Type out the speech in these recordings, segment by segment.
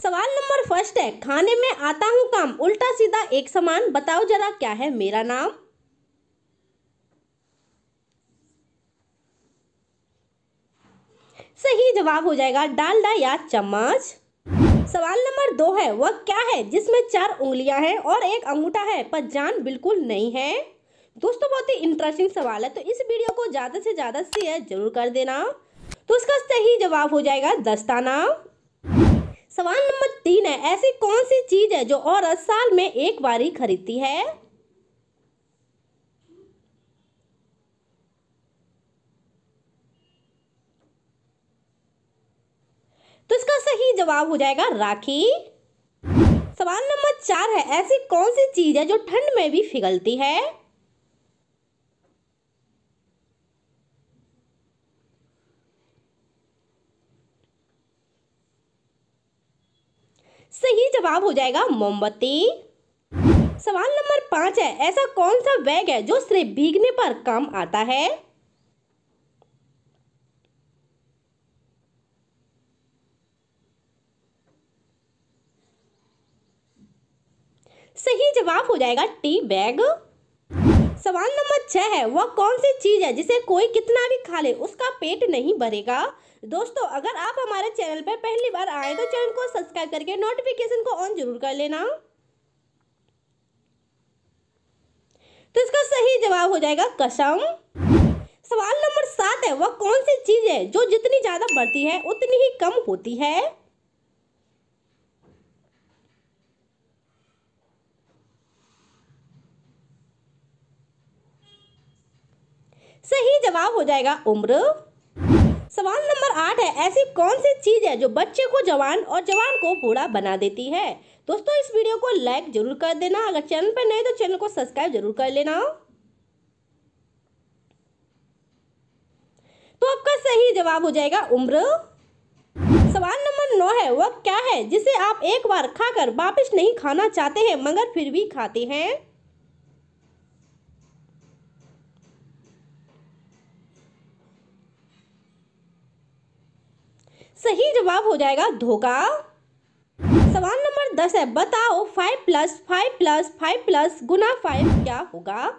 सवाल number first है खाने में आता हूँ काम उल्टा सीधा एक समान बताओ जरा क्या है मेरा नाम सही जवाब हो जाएगा डालडा या चम्मच सवाल नंबर दो है वह क्या है जिसमें चार उंगलियां हैं और एक अंगूठा है पर जान बिल्कुल नहीं है दोस्तों बहुत ही इंटरेस्टिंग सवाल है तो इस वीडियो को ज़्यादा से ज़्यादा शेयर जरूर कर देना तो उसका सही जवाब हो जाएगा दस्ताना सवाल नंबर तीन है ऐसी कौन सी चीज है जो औरत साल में एक बार ही खरीदती है तो इसका सही जवाब हो जाएगा राखी सवाल नंबर चार है ऐसी कौन सी चीज है जो ठंड में भी फिगलती है सही जवाब हो जाएगा मोमबत्ती सवाल नंबर पांच है ऐसा कौन सा बैग है जो सिर्फ भीगने पर काम आता है सही जवाब हो जाएगा टी बैग सवाल नंबर छह है वह कौन सी चीज़ है जिसे कोई कितना भी खा ले उसका पेट नहीं भरेगा दोस्तों अगर आप हमारे चैनल पर पहली बार आए तो चैनल को सब्सक्राइब करके नोटिफिकेशन को ऑन जरूर कर लेना तो इसका सही जवाब हो जाएगा कसम सवाल नंबर सात है वह कौन सी चीज़ है जो जितनी ज़्यादा बढ़ती है उतनी ही कम होती है सही जवाब हो जाएगा उम्र सवाल नंबर आठ है ऐसी कौन सी चीज़ है जो बच्चे को जवान और जवान को बूढ़ा बना देती है दोस्तों इस वीडियो को लाइक जरूर कर देना अगर चैनल पर नए तो चैनल को सब्सक्राइब जरूर कर लेना तो आपका सही जवाब हो जाएगा उम्र सवाल नंबर नौ है वह क्या है जिसे आप एक बार खाकर वापस नहीं खाना चाहते हैं मगर फिर भी खाते हैं सही जवाब हो जाएगा धोखा सवाल नंबर दस है बताओ five plus five plus five plus गुना फाइव क्या होगा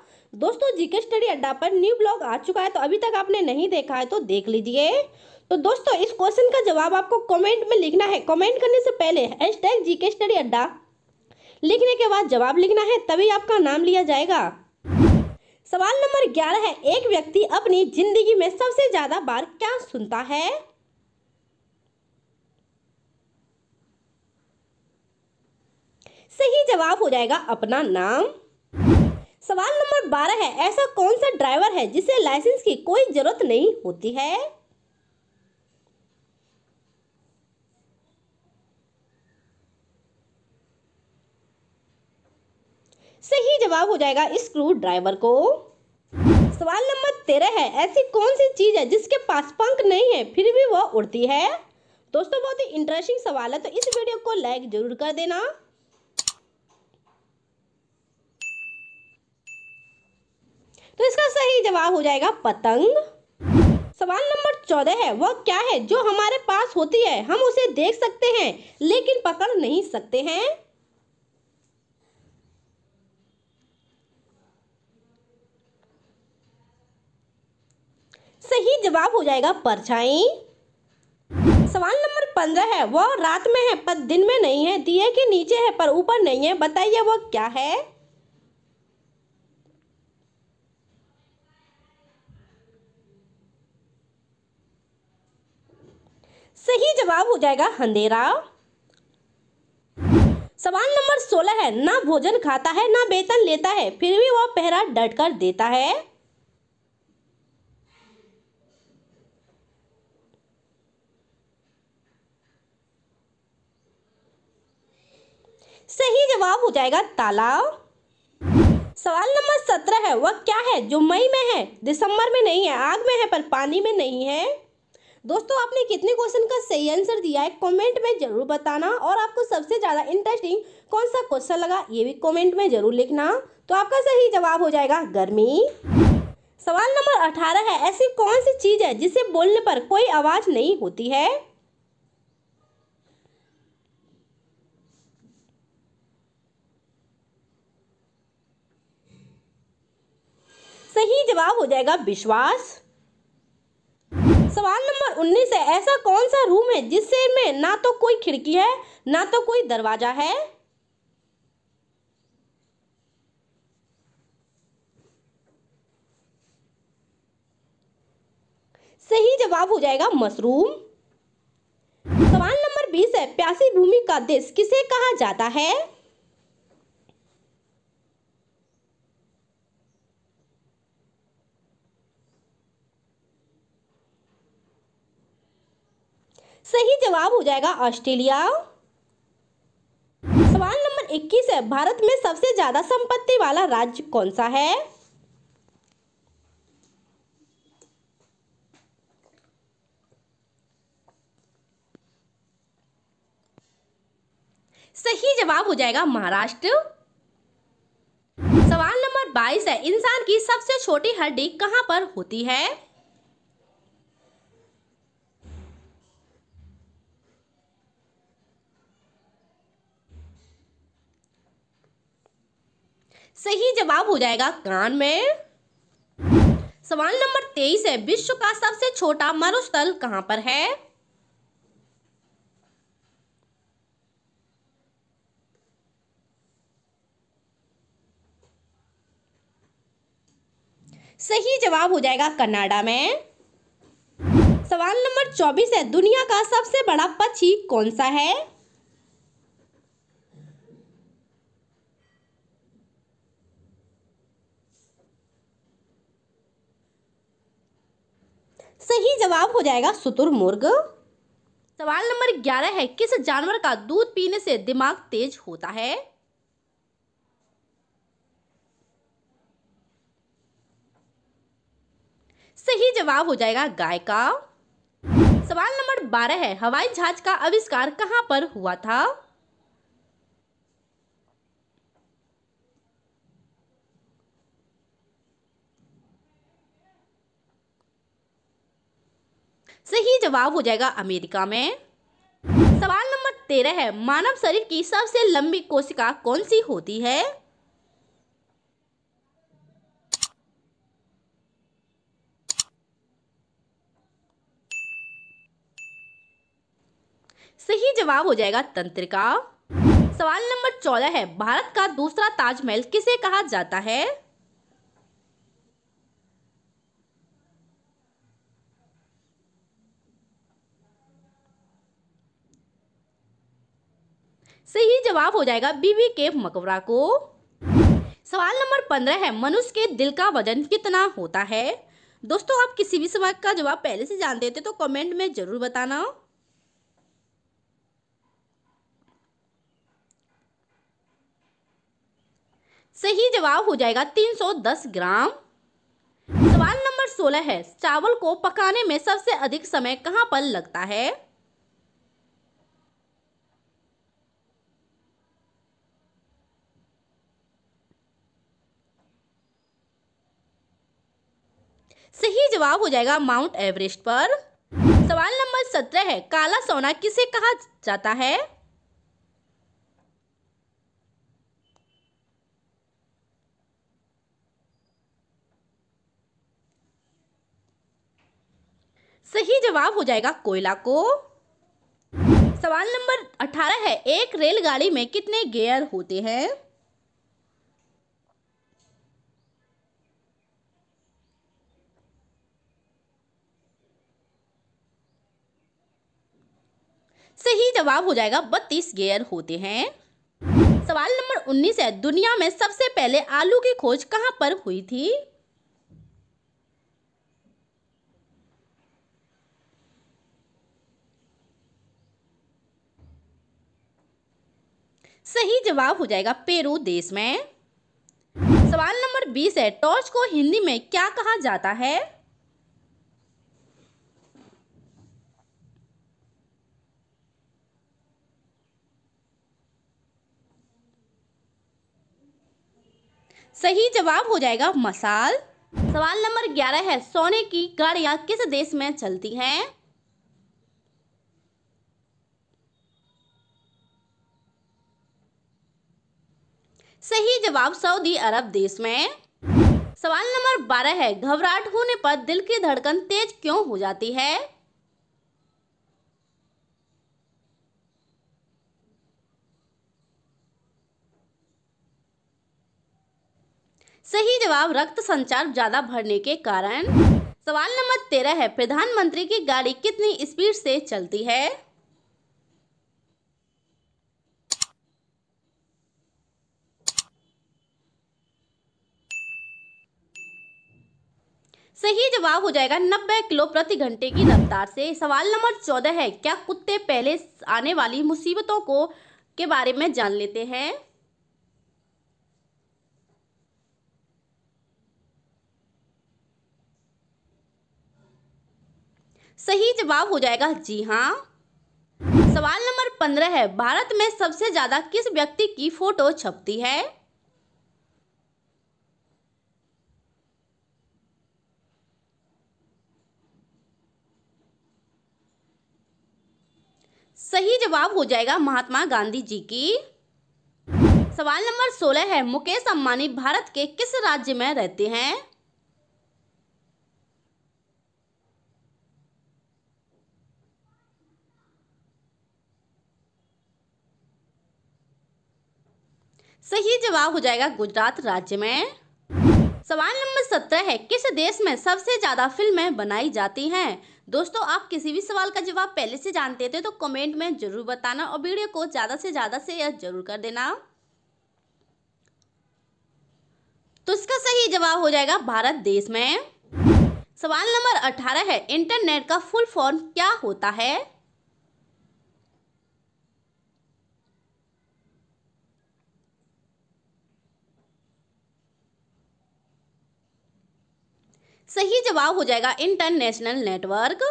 दोस्तों जीके स्टडी अड्डा पर न्यू ब्लॉग आ चुका है तो अभी तक आपने नहीं देखा है तो देख लीजिए तो दोस्तों इस क्वेश्चन का जवाब आपको कमेंट में लिखना है कमेंट करने से पहले हैश टैग जी स्टडी अड्डा लिखने के बाद जवाब लिखना है तभी आपका नाम लिया जाएगा सवाल नंबर ग्यारह है एक व्यक्ति अपनी जिंदगी में सबसे ज़्यादा बार क्या सुनता है सही जवाब हो जाएगा अपना नाम सवाल नंबर बारह है ऐसा कौन सा ड्राइवर है जिसे लाइसेंस की कोई जरूरत नहीं होती है सही जवाब हो जाएगा स्क्रू ड्राइवर को सवाल नंबर तेरह है ऐसी कौन सी चीज है जिसके पास पंख नहीं है फिर भी वह उड़ती है दोस्तों बहुत ही इंटरेस्टिंग सवाल है तो इस वीडियो को लाइक जरूर कर देना जवाब हो जाएगा पतंग सवाल नंबर चौदह है वह क्या है जो हमारे पास होती है हम उसे देख सकते हैं लेकिन पकड़ नहीं सकते हैं सही जवाब हो जाएगा परछाई सवाल नंबर पंद्रह है वह रात में है पर दिन में नहीं है दिए के नीचे है पर ऊपर नहीं है बताइए वह क्या है सही जवाब हो जाएगा अंधेरा सवाल नंबर सोलह है ना भोजन खाता है ना वेतन लेता है फिर भी वह पहरा डट कर देता है सही जवाब हो जाएगा तालाब सवाल नंबर सत्रह है वह क्या है जो मई में है दिसंबर में नहीं है आग में है पर पानी में नहीं है दोस्तों आपने कितने क्वेश्चन का सही आंसर दिया है कमेंट में जरूर बताना और आपको सबसे ज़्यादा इंटरेस्टिंग कौन सा क्वेश्चन लगा ये भी कमेंट में जरूर लिखना तो आपका सही जवाब हो जाएगा गर्मी सवाल नंबर अठारह है ऐसी कौन सी चीज़ है जिसे बोलने पर कोई आवाज़ नहीं होती है सही जवाब हो जाएगा विश्वास सवाल नंबर 19 है ऐसा कौन सा रूम है जिससे में ना तो कोई खिड़की है ना तो कोई दरवाजा है सही जवाब हो जाएगा मशरूम सवाल नंबर 20 है प्यासी भूमि का देश किसे कहा जाता है सही जवाब हो जाएगा ऑस्ट्रेलिया सवाल नंबर 21 है भारत में सबसे ज्यादा संपत्ति वाला राज्य कौन सा है सही जवाब हो जाएगा महाराष्ट्र सवाल नंबर 22 है इंसान की सबसे छोटी हड्डी कहां पर होती है सही जवाब हो जाएगा कान में सवाल नंबर तेईस है विश्व का सबसे छोटा मरुस्थल कहां पर है सही जवाब हो जाएगा कनाडा में सवाल नंबर चौबीस है दुनिया का सबसे बड़ा पक्षी कौन सा है सही जवाब हो जाएगा शुतुरमुर्ग सवाल नंबर ग्यारह है किस जानवर का दूध पीने से दिमाग तेज होता है सही जवाब हो जाएगा गाय का सवाल नंबर बारह है हवाई जहाज का आविष्कार कहां पर हुआ था सही जवाब हो जाएगा अमेरिका में सवाल नंबर तेरह है मानव शरीर की सबसे लंबी कोशिका कौन सी होती है सही जवाब हो जाएगा तंत्रिका सवाल नंबर चौदह है भारत का दूसरा ताजमहल किसे कहा जाता है जवाब हो जाएगा बीबी के मकबरा को सवाल नंबर पंद्रह है मनुष्य के दिल का वजन कितना होता है दोस्तों आप किसी भी सवाल का जवाब पहले से जानते थे तो कमेंट में जरूर बताना सही जवाब हो जाएगा 310 ग्राम सवाल नंबर 16 है चावल को पकाने में सबसे अधिक समय कहां पर लगता है सही जवाब हो जाएगा माउंट एवरेस्ट पर सवाल नंबर सत्रह है काला सोना किसे कहा जाता है सही जवाब हो जाएगा कोयला को सवाल नंबर अठारह है एक रेलगाड़ी में कितने गेयर होते हैं सही जवाब हो जाएगा बत्तीस गेयर होते हैं सवाल नंबर 19 है दुनिया में सबसे पहले आलू की खोज कहां पर हुई थी सही जवाब हो जाएगा पेरू देश में सवाल नंबर 20 है टॉर्च को हिंदी में क्या कहा जाता है सही जवाब हो जाएगा मसाल सवाल नंबर ग्यारह है सोने की गाड़ियां किस देश में चलती हैं सही जवाब सऊदी अरब देश में सवाल नंबर बारह है घबराहट होने पर दिल की धड़कन तेज क्यों हो जाती है सही जवाब रक्त संचार ज्यादा भरने के कारण सवाल नंबर तेरह है प्रधानमंत्री की गाड़ी कितनी स्पीड से चलती है सही जवाब हो जाएगा 90 किलो प्रति घंटे की रफ्तार से सवाल नंबर चौदह है क्या कुत्ते पहले आने वाली मुसीबतों को के बारे में जान लेते हैं सही जवाब हो जाएगा जी हाँ सवाल नंबर पंद्रह है भारत में सबसे ज्यादा किस व्यक्ति की फोटो छपती है सही जवाब हो जाएगा महात्मा गांधी जी की सवाल नंबर सोलह है मुकेश अंबानी भारत के किस राज्य में रहते हैं सही जवाब हो जाएगा गुजरात राज्य में सवाल नंबर सत्रह है किस देश में सबसे ज़्यादा फिल्में बनाई जाती हैं दोस्तों आप किसी भी सवाल का जवाब पहले से जानते थे तो कमेंट में जरूर बताना और वीडियो को ज़्यादा से ज़्यादा शेयर जरूर कर देना तो इसका सही जवाब हो जाएगा भारत देश में सवाल नंबर अठारह है इंटरनेट का फुल फॉर्म क्या होता है सही जवाब हो जाएगा इंटरनेशनल नेटवर्क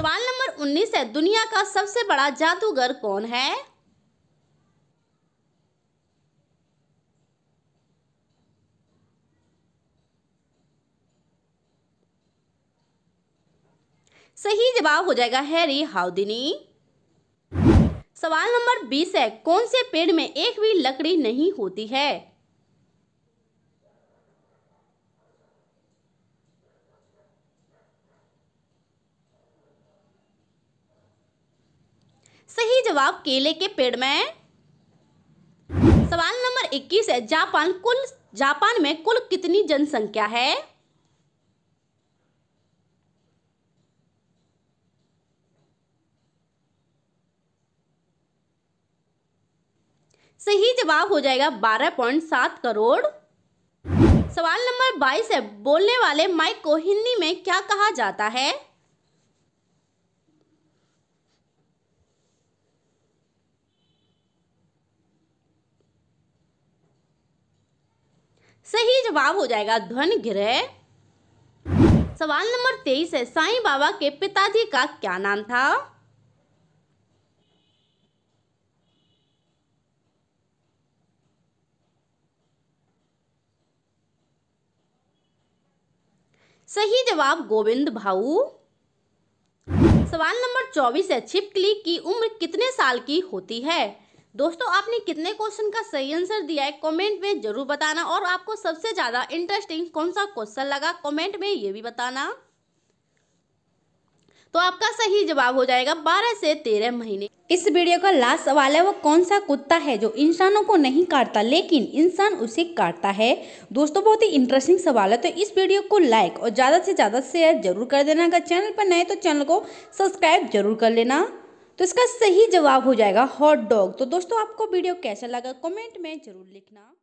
सवाल नंबर 19 है दुनिया का सबसे बड़ा जादूगर कौन है सही जवाब हो जाएगा हैरी हाउदिनी सवाल नंबर 20 है कौन से पेड़ में एक भी लकड़ी नहीं होती है सही जवाब केले के पेड़ में है सवाल नंबर 21 है जापान कुल जापान में कुल कितनी जनसंख्या है सही जवाब हो जाएगा 12.7 करोड़ सवाल नंबर 22 है बोलने वाले माइक को हिंदी में क्या कहा जाता है जवाब हो जाएगा धन ग्रह सवाल नंबर तेईस है साईं बाबा के पिताजी का क्या नाम था सही जवाब गोविंद भाऊ सवाल नंबर चौबीस है छिपकली की उम्र कितने साल की होती है दोस्तों आपने कितने क्वेश्चन का सही आंसर दिया है कमेंट में जरूर बताना और आपको सबसे ज़्यादा इंटरेस्टिंग कौन सा क्वेश्चन लगा कमेंट में ये भी बताना तो आपका सही जवाब हो जाएगा 12 से 13 महीने इस वीडियो का लास्ट सवाल है वो कौन सा कुत्ता है जो इंसानों को नहीं काटता लेकिन इंसान उसे काटता है दोस्तों बहुत ही इंटरेस्टिंग सवाल है तो इस वीडियो को लाइक और ज़्यादा से ज़्यादा शेयर जरूर कर देना अगर चैनल पर नए तो चैनल को सब्सक्राइब जरूर कर लेना तो इसका सही जवाब हो जाएगा हॉट डॉग तो दोस्तों आपको वीडियो कैसा लगा कमेंट में ज़रूर लिखना